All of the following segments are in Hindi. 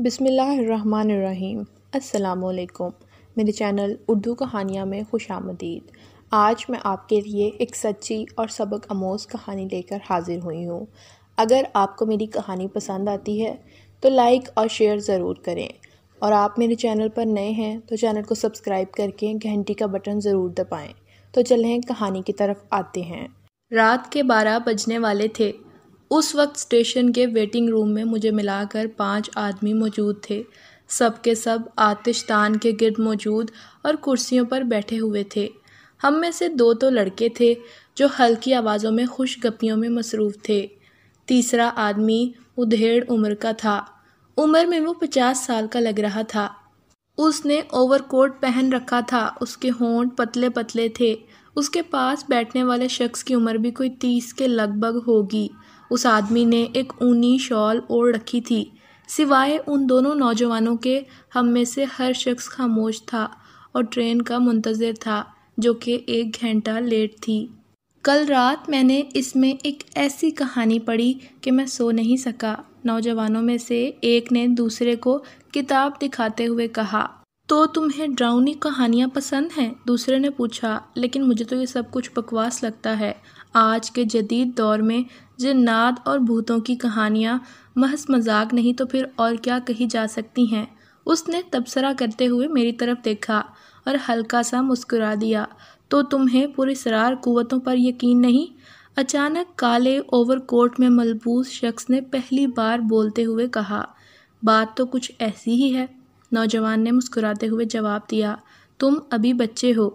बिसमीम् अल्लाम मेरे चैनल उर्दू कहानियाँ में खुश आमदीद आज मैं आपके लिए एक सच्ची और सबक आमोज कहानी लेकर हाजिर हुई हूँ अगर आपको मेरी कहानी पसंद आती है तो लाइक और शेयर ज़रूर करें और आप मेरे चैनल पर नए हैं तो चैनल को सब्सक्राइब करके घंटी का बटन ज़रूर दबाएँ तो चलें कहानी की तरफ आते हैं रात के बारह बजने वाले थे उस वक्त स्टेशन के वेटिंग रूम में मुझे मिलाकर पांच आदमी मौजूद थे सब के सब आतिशतान के गिरद मौजूद और कुर्सियों पर बैठे हुए थे हम में से दो तो लड़के थे जो हल्की आवाज़ों में खुश गपियों में मसरूफ़ थे तीसरा आदमी उधेड़ उम्र का था उम्र में वो पचास साल का लग रहा था उसने ओवरकोट पहन रखा था उसके होंठ पतले पतले थे उसके पास बैठने वाले शख्स की उम्र भी कोई तीस के लगभग होगी उस आदमी ने एक ऊनी शॉल ओढ़ रखी थी सिवाय उन दोनों नौजवानों के हम में से हर शख्स खामोश था और ट्रेन का मुंतज़र था जो कि एक घंटा लेट थी कल रात मैंने इसमें एक ऐसी कहानी पढ़ी कि मैं सो नहीं सका नौजवानों में से एक ने दूसरे को किताब दिखाते हुए कहा तो तुम्हें ड्राउनी कहानियाँ पसंद हैं दूसरे ने पूछा लेकिन मुझे तो ये सब कुछ बकवास लगता है आज के जदीद दौर में जिन्नात और भूतों की कहानियाँ महज मजाक नहीं तो फिर और क्या कही जा सकती हैं उसने तबसरा करते हुए मेरी तरफ़ देखा और हल्का सा मुस्कुरा दिया तो तुम्हें पुरसरार कुवतों पर यकीन नहीं अचानक काले ओवरकोट में मलबूस शख्स ने पहली बार बोलते हुए कहा बात तो कुछ ऐसी ही है नौजवान ने मुस्कुराते हुए जवाब दिया तुम अभी बच्चे हो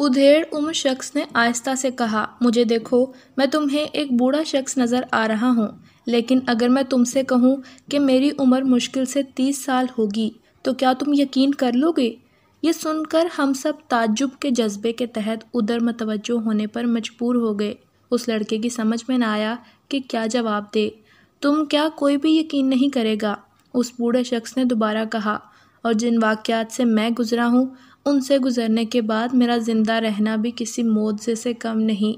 उधेड़ उम्र शख्स ने आहिस्ता से कहा मुझे देखो मैं तुम्हें एक बूढ़ा शख्स नज़र आ रहा हूँ लेकिन अगर मैं तुमसे कहूँ कि मेरी उम्र मुश्किल से तीस साल होगी तो क्या तुम यकीन कर लोगे ये सुनकर हम सब ताज्जुब के जज्बे के तहत उधर मतवजो होने पर मजबूर हो गए उस लड़के की समझ में न आया कि क्या जवाब दे तुम क्या कोई भी यकीन नहीं करेगा उस बूढ़े शख्स ने दोबारा कहा और जिन वाक़ से मैं गुज़रा हूँ उनसे गुजरने के बाद मेरा ज़िंदा रहना भी किसी मोजे से कम नहीं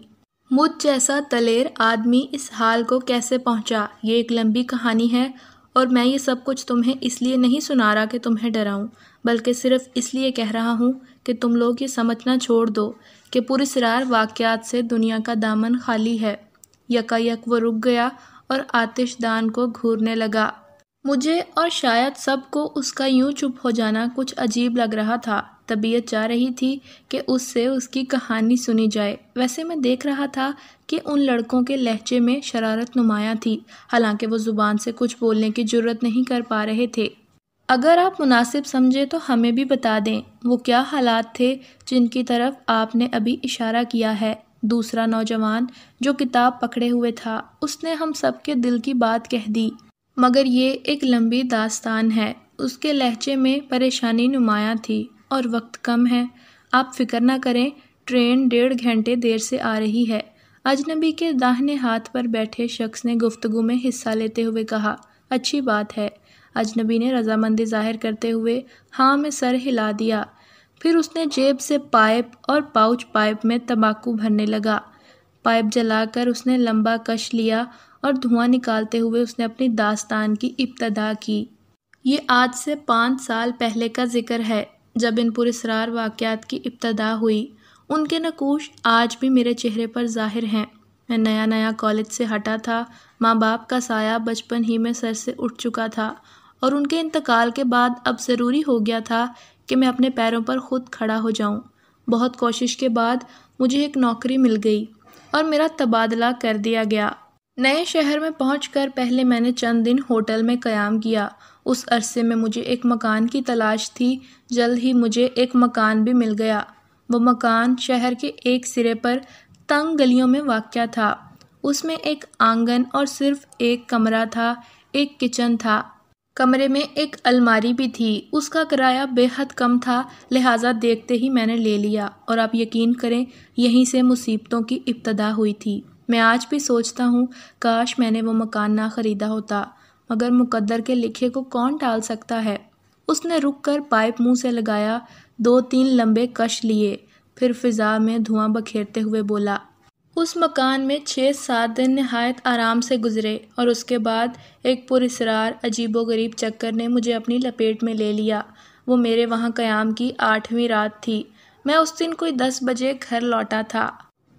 मुझ जैसा दलेर आदमी इस हाल को कैसे पहुंचा ये एक लंबी कहानी है और मैं ये सब कुछ तुम्हें इसलिए नहीं सुना रहा कि तुम्हें डराऊं बल्कि सिर्फ इसलिए कह रहा हूँ कि तुम लोग ये समझना छोड़ दो कि पुरसरार वाक़ात से दुनिया का दामन खाली है यकायक वो रुक गया और आतिशदान को घूरने लगा मुझे और शायद सबको उसका यूं चुप हो जाना कुछ अजीब लग रहा था तबीयत चाह रही थी कि उससे उसकी कहानी सुनी जाए वैसे मैं देख रहा था कि उन लड़कों के लहजे में शरारत नुमाया थी हालांकि वो ज़ुबान से कुछ बोलने की जरूरत नहीं कर पा रहे थे अगर आप मुनासिब समझे तो हमें भी बता दें वो क्या हालात थे जिनकी तरफ आपने अभी इशारा किया है दूसरा नौजवान जो किताब पकड़े हुए था उसने हम सब के दिल की बात कह दी मगर ये एक लंबी दास्तान है उसके लहजे में परेशानी नुमाया थी और वक्त कम है आप फिक्र ना करें ट्रेन डेढ़ घंटे देर से आ रही है अजनबी के दाहिने हाथ पर बैठे शख्स ने गुफ्तगु में हिस्सा लेते हुए कहा अच्छी बात है अजनबी ने रजामंदी जाहिर करते हुए हाँ में सर हिला दिया फिर उसने जेब से पाइप और पाउच पाइप में तंबाकू भरने लगा पाइप जलाकर उसने लंबा कश लिया और धुआं निकालते हुए उसने अपनी दास्तान की इब्तदा की ये आज से पाँच साल पहले का जिक्र है जब इन पुरस्रार वाक़ात की इब्तदा हुई उनके नकूश आज भी मेरे चेहरे पर ज़ाहिर हैं मैं नया नया कॉलेज से हटा था माँ बाप का साया बचपन ही में सर से उठ चुका था और उनके इंतकाल के बाद अब ज़रूरी हो गया था कि मैं अपने पैरों पर ख़ुद खड़ा हो जाऊँ बहुत कोशिश के बाद मुझे एक नौकरी मिल गई और मेरा तबादला कर दिया गया नए शहर में पहुंचकर पहले मैंने चंद दिन होटल में क़याम किया उस अरसे में मुझे एक मकान की तलाश थी जल्द ही मुझे एक मकान भी मिल गया वो मकान शहर के एक सिरे पर तंग गलियों में वाक़ था उसमें एक आंगन और सिर्फ एक कमरा था एक किचन था कमरे में एक अलमारी भी थी उसका किराया बेहद कम था लिहाजा देखते ही मैंने ले लिया और आप यकीन करें यहीं से मुसीबतों की इब्तदा हुई थी मैं आज भी सोचता हूँ काश मैंने वो मकान ना ख़रीदा होता मगर मुकद्दर के लिखे को कौन टाल सकता है उसने रुक कर पाइप मुंह से लगाया दो तीन लंबे कश लिए फिर फिजा में धुआं बखेरते हुए बोला उस मकान में छः सात दिन नहायत आराम से गुजरे और उसके बाद एक पुरसरार अजीबो गरीब चक्कर ने मुझे अपनी लपेट में ले लिया वो मेरे वहाँ क़याम की आठवीं रात थी मैं उस दिन कोई दस बजे घर लौटा था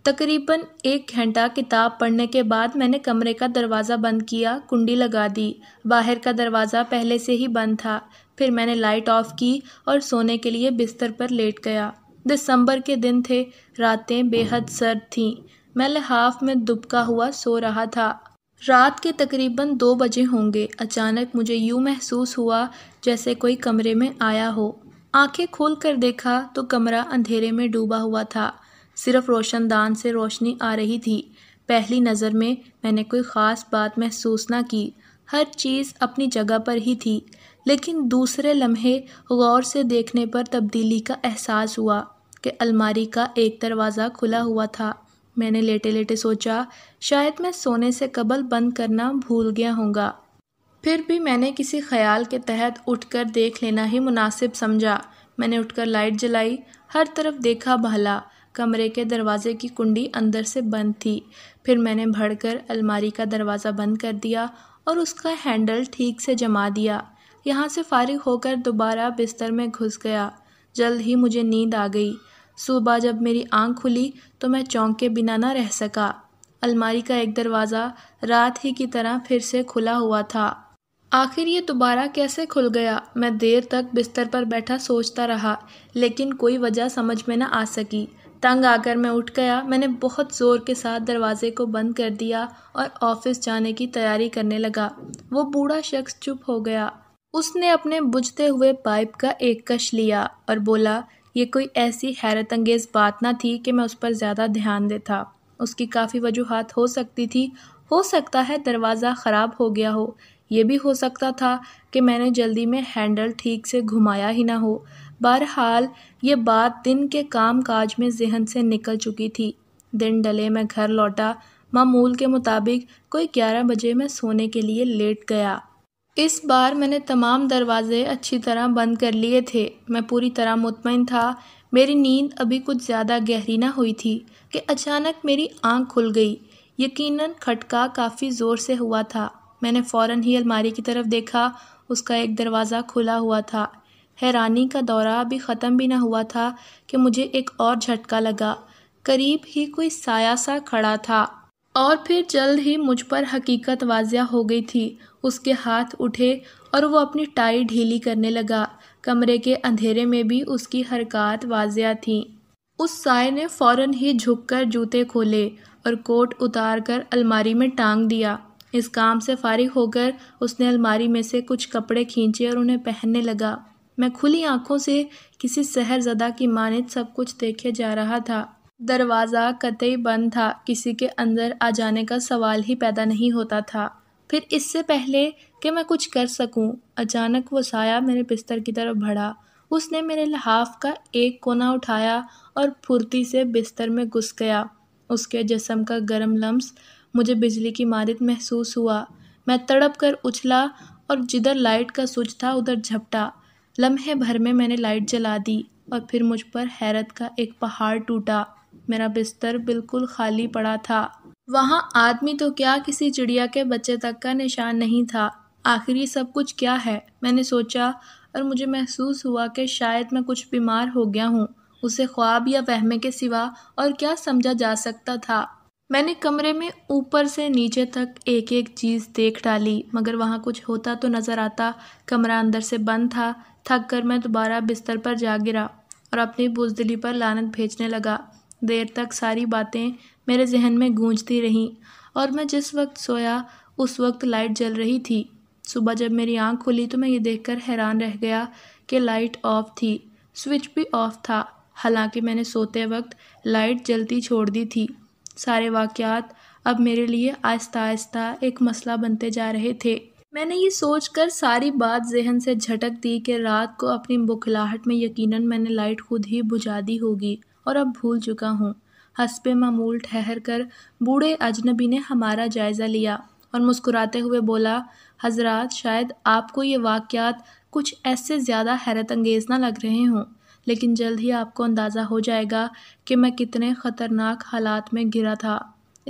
तकरीबन एक घंटा किताब पढ़ने के बाद मैंने कमरे का दरवाज़ा बंद किया कुंडी लगा दी बाहर का दरवाज़ा पहले से ही बंद था फिर मैंने लाइट ऑफ की और सोने के लिए बिस्तर पर लेट गया दिसंबर के दिन थे रातें बेहद सर्द थीं मैं लिहाफ में दुबका हुआ सो रहा था रात के तकरीबन दो बजे होंगे अचानक मुझे यूँ महसूस हुआ जैसे कोई कमरे में आया हो आंखें खोल कर देखा तो कमरा अंधेरे में डूबा हुआ था सिर्फ रोशनदान से रोशनी आ रही थी पहली नज़र में मैंने कोई ख़ास बात महसूस ना की हर चीज़ अपनी जगह पर ही थी लेकिन दूसरे लम्हे गौर से देखने पर तब्दीली का एहसास हुआ कि अलमारी का एक दरवाज़ा खुला हुआ था मैंने लेटे लेटे सोचा शायद मैं सोने से कबल बंद करना भूल गया होगा फिर भी मैंने किसी ख्याल के तहत उठकर देख लेना ही मुनासिब समझा मैंने उठकर लाइट जलाई हर तरफ देखा भला कमरे के दरवाजे की कुंडी अंदर से बंद थी फिर मैंने भड़कर अलमारी का दरवाज़ा बंद कर दिया और उसका हैंडल ठीक से जमा दिया यहाँ से फारिग होकर दोबारा बिस्तर में घुस गया जल्द ही मुझे नींद आ गई सुबह जब मेरी आंख खुली तो मैं चौंक के बिना ना रह सका अलमारी का एक दरवाज़ा रात ही की तरह फिर से खुला हुआ था आखिर ये दोबारा कैसे खुल गया मैं देर तक बिस्तर पर बैठा सोचता रहा लेकिन कोई वजह समझ में न आ सकी तंग आकर मैं उठ गया मैंने बहुत ज़ोर के साथ दरवाज़े को बंद कर दिया और ऑफिस जाने की तैयारी करने लगा वो बूढ़ा शख्स चुप हो गया उसने अपने बुझते हुए पाइप का एक कश लिया और बोला ये कोई ऐसी हैरत अंगेज़ बात ना थी कि मैं उस पर ज़्यादा ध्यान देता उसकी काफ़ी वजूहत हो सकती थी हो सकता है दरवाज़ा ख़राब हो गया हो ये भी हो सकता था कि मैंने जल्दी में हैंडल ठीक से घुमाया ही ना हो बहरहाल ये बात दिन के काम काज में जहन से निकल चुकी थी दिन डले मैं घर लौटा मामूल के मुताबिक कोई ग्यारह बजे मैं सोने के लिए लेट गया इस बार मैंने तमाम दरवाजे अच्छी तरह बंद कर लिए थे मैं पूरी तरह मुतमिन था मेरी नींद अभी कुछ ज़्यादा गहरी ना हुई थी कि अचानक मेरी आंख खुल गई यकीनन खटका काफ़ी ज़ोर से हुआ था मैंने फ़ौर ही अलमारी की तरफ देखा उसका एक दरवाज़ा खुला हुआ था हैरानी का दौरा अभी ख़त्म भी ना हुआ था कि मुझे एक और झटका लगा करीब ही कोई साया सा खड़ा था और फिर जल्द ही मुझ पर हकीकत वाजिया हो गई थी उसके हाथ उठे और वो अपनी टाई ढीली करने लगा कमरे के अंधेरे में भी उसकी हरकत वाजिया थी उस साय ने फौरन ही झुककर जूते खोले और कोट उतार अलमारी में टांग दिया इस काम से फारिग होकर उसने अलमारी में से कुछ कपड़े खींचे और उन्हें पहनने लगा मैं खुली आंखों से किसी जदा की मानित सब कुछ देखे जा रहा था दरवाज़ा कतई बंद था किसी के अंदर आ जाने का सवाल ही पैदा नहीं होता था फिर इससे पहले कि मैं कुछ कर सकूं, अचानक वो साया मेरे बिस्तर की तरफ बढ़ा उसने मेरे लहाफ का एक कोना उठाया और फुर्ती से बिस्तर में घुस गया उसके जिसम का गर्म लम्स मुझे बिजली की मारित महसूस हुआ मैं तड़प कर उछला और जिधर लाइट का स्विच था उधर झपटा लम्हे भर में मैंने लाइट जला दी और फिर मुझ पर हैरत का एक पहाड़ टूटा मेरा बिस्तर बिल्कुल खाली पड़ा था वहाँ आदमी तो क्या किसी चिड़िया के बच्चे तक का निशान नहीं था आखिर ये सब कुछ क्या है मैंने सोचा और मुझे महसूस हुआ कि शायद मैं कुछ बीमार हो गया हूँ उसे ख्वाब या वहमे के सिवा और क्या समझा जा सकता था मैंने कमरे में ऊपर से नीचे तक एक एक चीज़ देख डाली मगर वहाँ कुछ होता तो नज़र आता कमरा अंदर से बंद था थक कर मैं दोबारा बिस्तर पर जा गिरा और अपनी बुजदली पर लानत भेजने लगा देर तक सारी बातें मेरे जहन में गूंजती रहीं और मैं जिस वक्त सोया उस वक्त लाइट जल रही थी सुबह जब मेरी आंख खुली तो मैं ये देखकर हैरान रह गया कि लाइट ऑफ थी स्विच भी ऑफ था हालांकि मैंने सोते वक्त लाइट जलती छोड़ दी थी सारे वाक़ात अब मेरे लिए आहिस्ता आहिस्ता एक मसला बनते जा रहे थे मैंने ये सोच कर सारी बात जहन से झटक दी कि रात को अपनी बुखलाहट में यकीनन मैंने लाइट खुद ही बुझा दी होगी और अब भूल चुका हूँ हंसपे मामूल ठहर कर बूढ़े अजनबी ने हमारा जायज़ा लिया और मुस्कुराते हुए बोला हजरात शायद आपको ये वाक़ात कुछ ऐसे ज़्यादा हैरत अंगेज़ ना लग रहे हों लेकिन जल्द ही आपको अंदाज़ा हो जाएगा कि मैं कितने ख़तरनाक हालात में घिरा था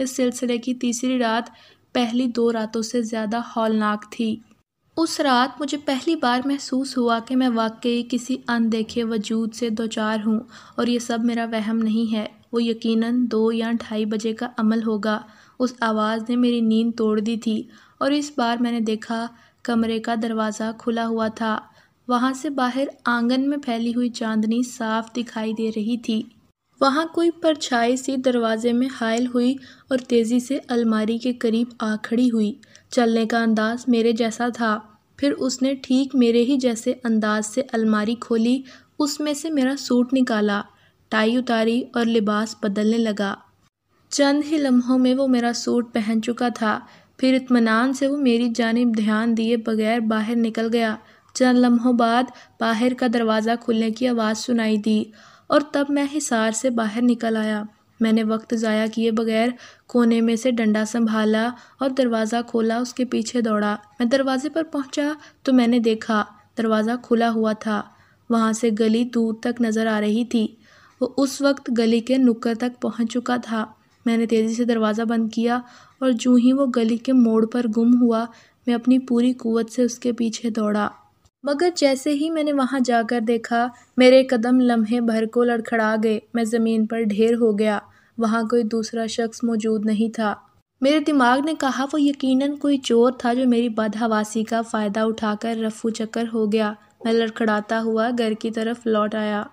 इस सिलसिले की तीसरी रात पहली दो रातों से ज़्यादा हौलनाक थी उस रात मुझे पहली बार महसूस हुआ कि मैं वाकई किसी अनदेखे वजूद से दोचार हूँ और ये सब मेरा वहम नहीं है वो यकीनन दो या ढाई बजे का अमल होगा उस आवाज़ ने मेरी नींद तोड़ दी थी और इस बार मैंने देखा कमरे का दरवाज़ा खुला हुआ था वहां से बाहर आंगन में फैली हुई चांदनी साफ दिखाई दे रही थी वहां कोई परछाई सी दरवाजे में हायल हुई और तेजी से अलमारी के करीब आ खड़ी हुई चलने का अंदाज मेरे जैसा था फिर उसने ठीक मेरे ही जैसे अंदाज से अलमारी खोली उसमें से मेरा सूट निकाला टाई उतारी और लिबास बदलने लगा चंद ही लम्हों में वो मेरा सूट पहन चुका था फिर इतमान से वो मेरी जानब ध्यान दिए बगैर बाहर निकल गया चंद लम्हों बाद बाहर का दरवाज़ा खुलने की आवाज़ सुनाई दी और तब मैं हिसार से बाहर निकल आया मैंने वक्त ज़ाया किए बगैर कोने में से डंडा संभाला और दरवाज़ा खोला उसके पीछे दौड़ा मैं दरवाजे पर पहुंचा तो मैंने देखा दरवाज़ा खुला हुआ था वहाँ से गली दूर तक नज़र आ रही थी वो उस वक्त गली के नुक्कर तक पहुँच चुका था मैंने तेज़ी से दरवाज़ा बंद किया और जूँ ही वो गली के मोड़ पर गुम हुआ मैं अपनी पूरी कुवत से उसके पीछे दौड़ा मगर जैसे ही मैंने वहाँ जाकर देखा मेरे कदम लम्हे भर को लड़खड़ा गए मैं ज़मीन पर ढेर हो गया वहाँ कोई दूसरा शख्स मौजूद नहीं था मेरे दिमाग ने कहा वो यकीनन कोई चोर था जो मेरी बदहवासी का फ़ायदा उठाकर रफू चक्कर हो गया मैं लड़खड़ाता हुआ घर की तरफ लौट आया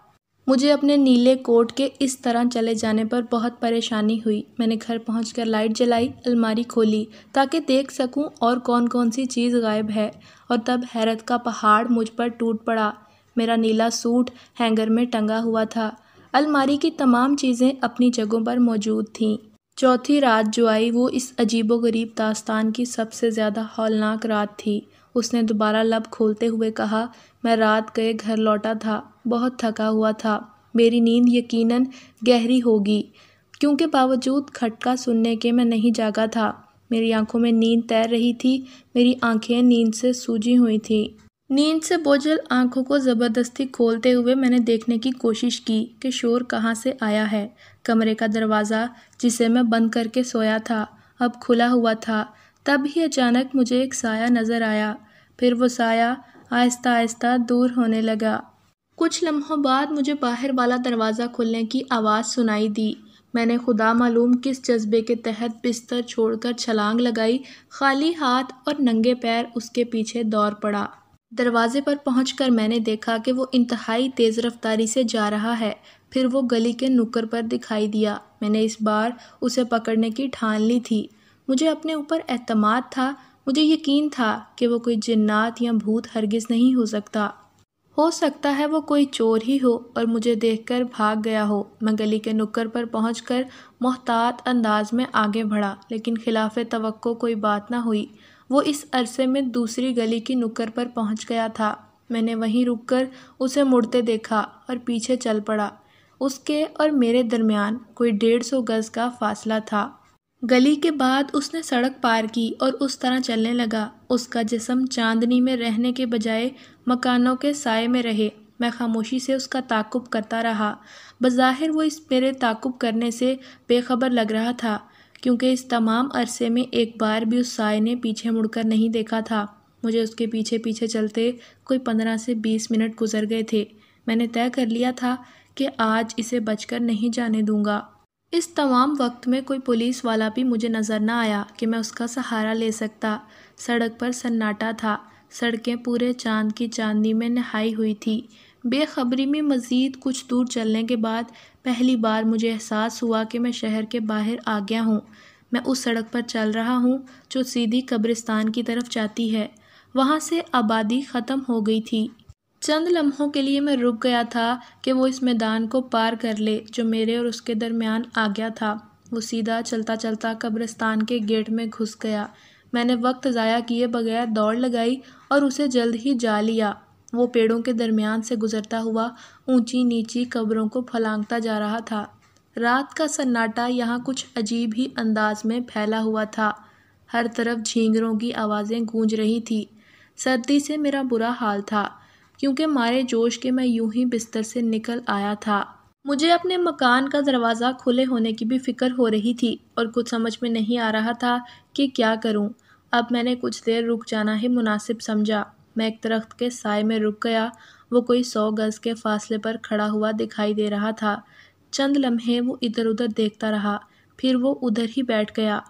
मुझे अपने नीले कोट के इस तरह चले जाने पर बहुत परेशानी हुई मैंने घर पहुँच लाइट जलाई अलमारी खोली ताकि देख सकूँ और कौन कौन सी चीज़ गायब है और तब हैरत का पहाड़ मुझ पर टूट पड़ा मेरा नीला सूट हैंगर में टंगा हुआ था अलमारी की तमाम चीज़ें अपनी जगहों पर मौजूद थीं चौथी रात जो आई वो इस अजीबोगरीब दास्तान की सबसे ज़्यादा हौलनाक रात थी उसने दोबारा लब खोलते हुए कहा मैं रात गए घर लौटा था बहुत थका हुआ था मेरी नींद यकीनन गहरी होगी क्योंकि बावजूद खटका सुनने के मैं नहीं जागा था मेरी आंखों में नींद तैर रही थी मेरी आंखें नींद से सूजी हुई थी नींद से बोझल आंखों को ज़बरदस्ती खोलते हुए मैंने देखने की कोशिश की कि शोर कहाँ से आया है कमरे का दरवाज़ा जिसे मैं बंद करके सोया था अब खुला हुआ था तब ही अचानक मुझे एक साया नज़र आया फिर वो साया आहिस्ता आहिस्ता दूर होने लगा कुछ लम्हों बाद मुझे बाहर वाला दरवाज़ा खुलने की आवाज़ सुनाई दी मैंने खुदा मालूम किस जज्बे के तहत बिस्तर छोड़कर छलांग लगाई खाली हाथ और नंगे पैर उसके पीछे दौड़ पड़ा दरवाजे पर कर मैंने देखा कि वो इंतहाई तेज़ रफ्तारी से जा रहा है फिर वो गली के नुक्कर पर दिखाई दिया मैंने इस बार उसे पकड़ने की ठान ली थी मुझे अपने ऊपर अहतमाद था मुझे यकीन था कि वो कोई जिन्नात या भूत हरगिज़ नहीं हो सकता हो सकता है वो कोई चोर ही हो और मुझे देखकर भाग गया हो मैं गली के नुक्कर पर पहुंचकर मोहतात अंदाज में आगे बढ़ा लेकिन खिलाफ तवक्को कोई बात ना हुई वो इस अरसे में दूसरी गली की नुक्कर पर पहुंच गया था मैंने वहीं रुककर उसे मुड़ते देखा और पीछे चल पड़ा उसके और मेरे दरमियान कोई डेढ़ सौ गज़ का फासला था गली के बाद उसने सड़क पार की और उस तरह चलने लगा उसका जिसम चांदनी में रहने के बजाय मकानों के साय में रहे मैं खामोशी से उसका ताकुब करता रहा बज़ाहिर वो इस मेरे ताकुब करने से बेखबर लग रहा था क्योंकि इस तमाम अरसे में एक बार भी उस साय ने पीछे मुड़कर नहीं देखा था मुझे उसके पीछे पीछे चलते कोई पंद्रह से बीस मिनट गुजर गए थे मैंने तय कर लिया था कि आज इसे बचकर नहीं जाने दूंगा इस तमाम वक्त में कोई पुलिस वाला भी मुझे नज़र ना आया कि मैं उसका सहारा ले सकता सड़क पर सन्नाटा था सड़कें पूरे चांद की चांदनी में नहाई हुई थी बेखबरी में मज़ीद कुछ दूर चलने के बाद पहली बार मुझे एहसास हुआ कि मैं शहर के बाहर आ गया हूँ मैं उस सड़क पर चल रहा हूँ जो सीधी कब्रिस्तान की तरफ जाती है वहाँ से आबादी ख़त्म हो गई थी चंद लम्हों के लिए मैं रुक गया था कि वो इस मैदान को पार कर ले जो मेरे और उसके दरमियान आ गया था वो सीधा चलता चलता कब्रिस्तान के गेट में घुस गया मैंने वक्त ज़ाया किए बगैर दौड़ लगाई और उसे जल्द ही जा लिया वो पेड़ों के दरमियान से गुजरता हुआ ऊंची नीची कब्रों को फलांगता जा रहा था रात का सन्नाटा यहाँ कुछ अजीब ही अंदाज में फैला हुआ था हर तरफ झींगरों की आवाज़ें गूंज रही थी सर्दी से मेरा बुरा हाल था क्योंकि मारे जोश के मैं यूं ही बिस्तर से निकल आया था मुझे अपने मकान का दरवाज़ा खुले होने की भी फिक्र हो रही थी और कुछ समझ में नहीं आ रहा था कि क्या करूं। अब मैंने कुछ देर रुक जाना ही मुनासिब समझा मैं एक दरख्त के साय में रुक गया वो कोई सौ गज़ के फासले पर खड़ा हुआ दिखाई दे रहा था चंद लम्हे वो इधर उधर देखता रहा फिर वो उधर ही बैठ गया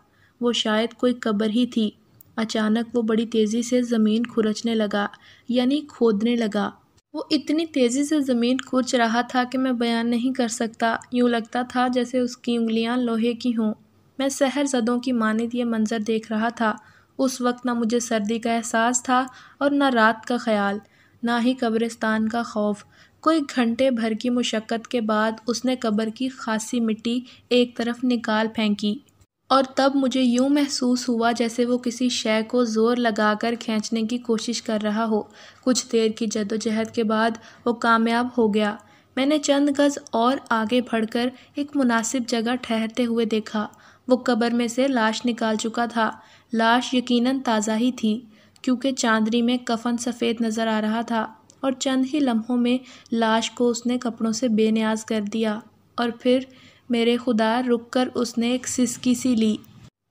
वो शायद कोई कब्र ही थी अचानक वो बड़ी तेज़ी से ज़मीन खुरचने लगा यानी खोदने लगा वो इतनी तेज़ी से ज़मीन खुरच रहा था कि मैं बयान नहीं कर सकता यूँ लगता था जैसे उसकी उंगलियाँ लोहे की हों मैं शहर जदों की मानद ये मंज़र देख रहा था उस वक्त ना मुझे सर्दी का एहसास था और ना रात का ख्याल ना ही कब्रिस्तान का खौफ कोई घंटे भर की मुशक्क़त के बाद उसने कब्र की खासी मिट्टी एक तरफ निकाल फेंकी और तब मुझे यूँ महसूस हुआ जैसे वो किसी शय को ज़ोर लगाकर खींचने की कोशिश कर रहा हो कुछ देर की जदोजहद के बाद वो कामयाब हो गया मैंने चंद गज़ और आगे बढ़कर एक मुनासिब जगह ठहरते हुए देखा वो कब्र में से लाश निकाल चुका था लाश यकीनन ताज़ा ही थी क्योंकि चांदनी में कफन सफ़ेद नज़र आ रहा था और चंद ही लम्हों में लाश को उसने कपड़ों से बेनियाज कर दिया और फिर मेरे खुदा रुक कर उसने एक सिसकी सी ली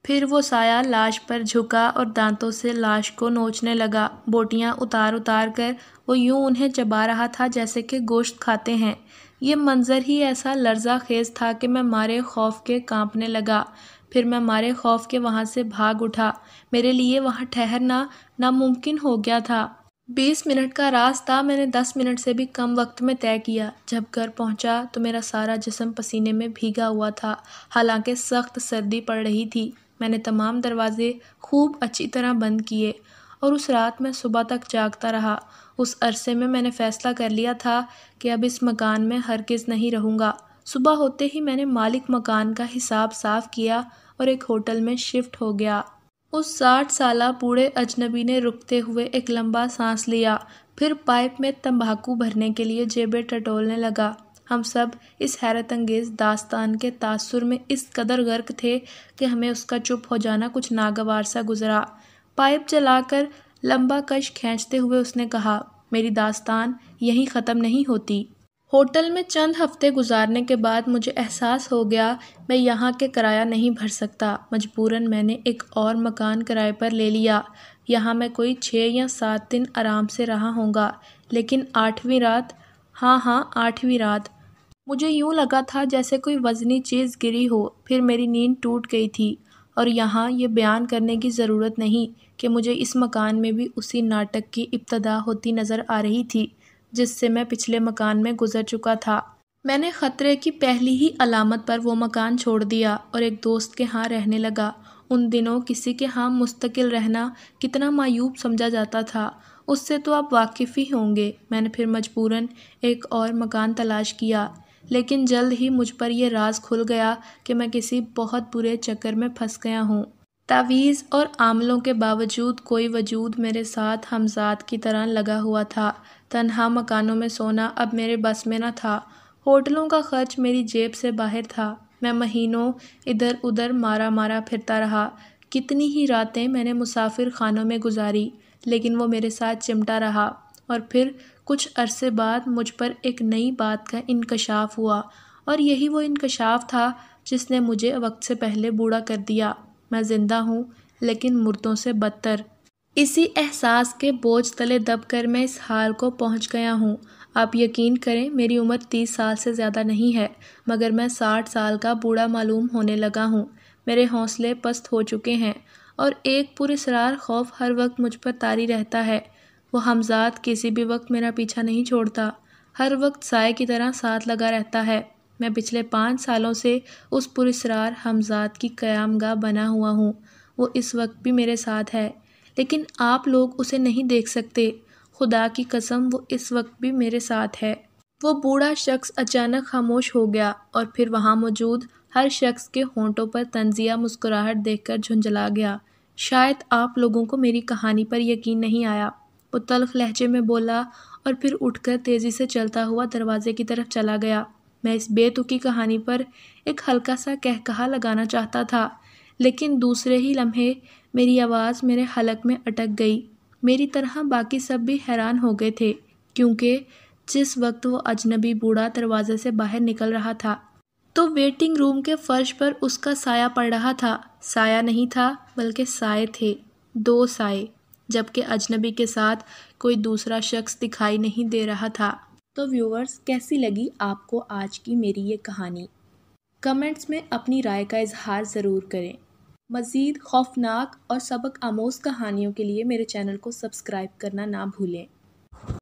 फिर वो साया लाश पर झुका और दांतों से लाश को नोचने लगा बोटियां उतार उतार कर वो यूं उन्हें चबा रहा था जैसे कि गोश्त खाते हैं ये मंज़र ही ऐसा लर्जा खेज था कि मैं मारे खौफ के कांपने लगा फिर मैं मारे खौफ के वहाँ से भाग उठा मेरे लिए वहाँ ठहरना नामुमकिन हो गया था बीस मिनट का रास्ता मैंने दस मिनट से भी कम वक्त में तय किया जब घर पहुंचा तो मेरा सारा जिसम पसीने में भीगा हुआ था हालांकि सख्त सर्दी पड़ रही थी मैंने तमाम दरवाज़े खूब अच्छी तरह बंद किए और उस रात मैं सुबह तक जागता रहा उस अरसे में मैंने फ़ैसला कर लिया था कि अब इस मकान में हरगिज़ नहीं रहूँगा सुबह होते ही मैंने मालिक मकान का हिसाब साफ़ किया और एक होटल में शिफ्ट हो गया उस साठ साल बूढ़े अजनबी ने रुकते हुए एक लंबा सांस लिया फिर पाइप में तंबाकू भरने के लिए जेबे टटोलने लगा हम सब इस हैरत अंगेज दास्तान के तासुर में इस कदर गर्क थे कि हमें उसका चुप हो जाना कुछ नागवार सा गुजरा पाइप जलाकर लंबा कश खींचते हुए उसने कहा मेरी दास्तान यहीं ख़त्म नहीं होती होटल में चंद हफ्ते गुजारने के बाद मुझे एहसास हो गया मैं यहाँ के किराया नहीं भर सकता मजबूरन मैंने एक और मकान किराए पर ले लिया यहाँ मैं कोई छः या सात दिन आराम से रहा होगा लेकिन आठवीं रात हाँ हाँ आठवीं रात मुझे यूँ लगा था जैसे कोई वजनी चीज़ गिरी हो फिर मेरी नींद टूट गई थी और यहाँ ये बयान करने की ज़रूरत नहीं कि मुझे इस मकान में भी उसी नाटक की इब्तदा होती नज़र आ रही थी जिससे मैं पिछले मकान में गुजर चुका था मैंने ख़तरे की पहली ही अलामत पर वो मकान छोड़ दिया और एक दोस्त के यहाँ रहने लगा उन दिनों किसी के यहाँ मुस्तकिल रहना कितना मायूब समझा जाता था उससे तो आप वाकिफ़ ही होंगे मैंने फिर मजबूरन एक और मकान तलाश किया लेकिन जल्द ही मुझ पर यह राज खुल गया कि मैं किसी बहुत बुरे चक्कर में फंस गया हूँ तावीज़ और आमलों के बावजूद कोई वजूद मेरे साथ हमजाद की तरह लगा हुआ था तनहा मकानों में सोना अब मेरे बस में न था होटलों का खर्च मेरी जेब से बाहर था मैं महीनों इधर उधर मारा मारा फिरता रहा कितनी ही रातें मैंने मुसाफिर खानों में गुजारी लेकिन वो मेरे साथ चिमटा रहा और फिर कुछ अरसे बाद मुझ पर एक नई बात का इनकशाफ हुआ और यही वो इनकशाफ था जिसने मुझे वक्त से पहले बूढ़ा कर दिया मैं ज़िंदा हूँ लेकिन मुर्दों से बदतर इसी एहसास के बोझ तले दब कर मैं इस हाल को पहुँच गया हूँ आप यकीन करें मेरी उम्र तीस साल से ज़्यादा नहीं है मगर मैं साठ साल का बूढ़ा मालूम होने लगा हूँ मेरे हौसले पस्त हो चुके हैं और एक पुरसरार खौफ हर वक्त मुझ पर तारी रहता है वो हमजात किसी भी वक्त मेरा पीछा नहीं छोड़ता हर वक्त साय की तरह साथ लगा रहता है मैं पिछले पाँच सालों से उस पुरसरार हमजाद की गाह बना हुआ हूँ वो इस वक्त भी मेरे साथ है लेकिन आप लोग उसे नहीं देख सकते खुदा की कसम वो इस वक्त भी मेरे साथ है वो बूढ़ा शख्स अचानक खामोश हो गया और फिर वहाँ मौजूद हर शख्स के होंठों पर तंजिया मुस्कुराहट देखकर झुंझला गया शायद आप लोगों को मेरी कहानी पर यकीन नहीं आया वो तलख लहजे में बोला और फिर उठकर तेज़ी से चलता हुआ दरवाजे की तरफ चला गया मैं इस बेतुकी कहानी पर एक हल्का सा कहकहा लगाना चाहता था लेकिन दूसरे ही लम्हे मेरी आवाज़ मेरे हलक में अटक गई मेरी तरह बाकी सब भी हैरान हो गए थे क्योंकि जिस वक्त वो अजनबी बूढ़ा दरवाजे से बाहर निकल रहा था तो वेटिंग रूम के फर्श पर उसका साया पड़ रहा था साया नहीं था बल्कि साए थे दो साए जबकि अजनबी के साथ कोई दूसरा शख्स दिखाई नहीं दे रहा था तो व्यूवर्स कैसी लगी आपको आज की मेरी ये कहानी कमेंट्स में अपनी राय का इजहार ज़रूर करें मज़ीद खौफनाक और सबक आमोज कहानियों के लिए मेरे चैनल को सब्सक्राइब करना ना भूलें